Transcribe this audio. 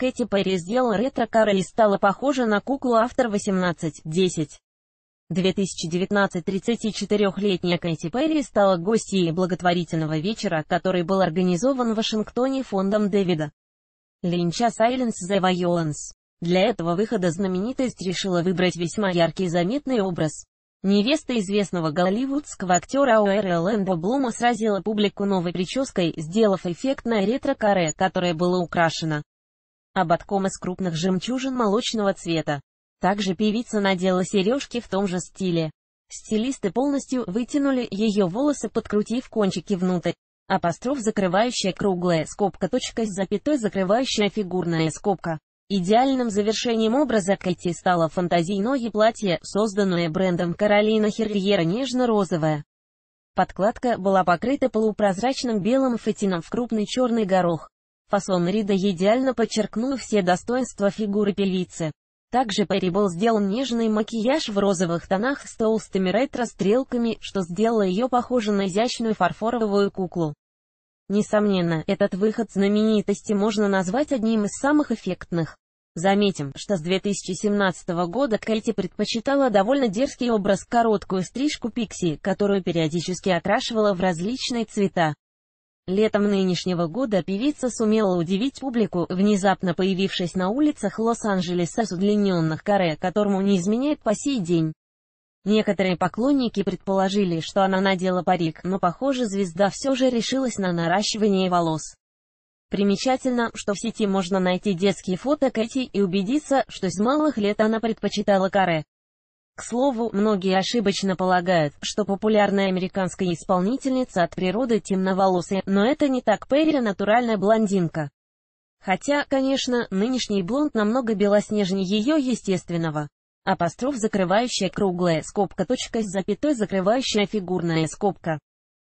Кэти Перри сделала ретро-кара и стала похожа на куклу автор 18-10. 2019 34-летняя Кэти Перри стала гостьей благотворительного вечера, который был организован в Вашингтоне фондом Дэвида Линча Silence the Violence. Для этого выхода знаменитость решила выбрать весьма яркий и заметный образ. Невеста известного голливудского актера Уэра Лэндо Блума сразила публику новой прической, сделав эффектное ретро-каре, которое было украшено ободком из крупных жемчужин молочного цвета. Также певица надела сережки в том же стиле. Стилисты полностью вытянули ее волосы, подкрутив кончики внутрь. Апостроф закрывающая круглая скобка точка с запятой закрывающая фигурная скобка. Идеальным завершением образа Кэти стало фантазийное платье, созданное брендом Каролина Херриера нежно-розовое. Подкладка была покрыта полупрозрачным белым фатином в крупный черный горох. Фасон Рида идеально подчеркнул все достоинства фигуры певицы. Также Перри был сделан нежный макияж в розовых тонах с толстыми ретро-стрелками, что сделало ее похожей на изящную фарфоровую куклу. Несомненно, этот выход знаменитости можно назвать одним из самых эффектных. Заметим, что с 2017 года Кэти предпочитала довольно дерзкий образ короткую стрижку пикси, которую периодически окрашивала в различные цвета. Летом нынешнего года певица сумела удивить публику, внезапно появившись на улицах Лос-Анджелеса с удлиненных каре, которому не изменяет по сей день. Некоторые поклонники предположили, что она надела парик, но, похоже, звезда все же решилась на наращивание волос. Примечательно, что в сети можно найти детские фото Кэти и убедиться, что с малых лет она предпочитала каре. К слову, многие ошибочно полагают, что популярная американская исполнительница от природы темноволосая, но это не так Перри натуральная блондинка. Хотя, конечно, нынешний блонд намного белоснежнее ее естественного. Апостроф закрывающая круглая скобка точка с запятой закрывающая фигурная скобка.